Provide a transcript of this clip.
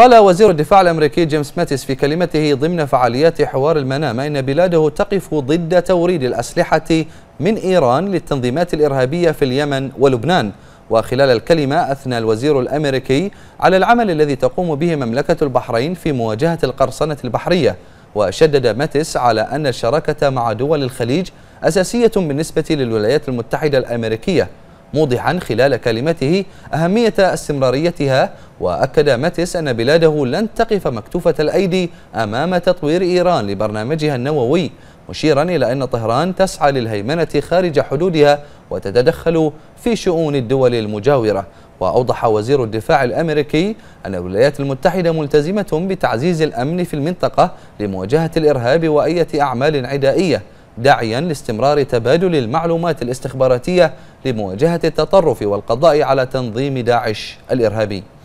قال وزير الدفاع الأمريكي جيمس ماتيس في كلمته ضمن فعاليات حوار المنامة إن بلاده تقف ضد توريد الأسلحة من إيران للتنظيمات الإرهابية في اليمن ولبنان وخلال الكلمة أثنى الوزير الأمريكي على العمل الذي تقوم به مملكة البحرين في مواجهة القرصنة البحرية وشدد ماتيس على أن الشراكة مع دول الخليج أساسية بالنسبة للولايات المتحدة الأمريكية موضحا خلال كلمته أهمية استمراريتها وأكد ماتيس أن بلاده لن تقف مكتوفة الأيدي أمام تطوير إيران لبرنامجها النووي مشيرا إلى أن طهران تسعى للهيمنة خارج حدودها وتتدخل في شؤون الدول المجاورة وأوضح وزير الدفاع الأمريكي أن الولايات المتحدة ملتزمة بتعزيز الأمن في المنطقة لمواجهة الإرهاب وأية أعمال عدائية داعيا لاستمرار تبادل المعلومات الاستخباراتية لمواجهة التطرف والقضاء على تنظيم داعش الإرهابي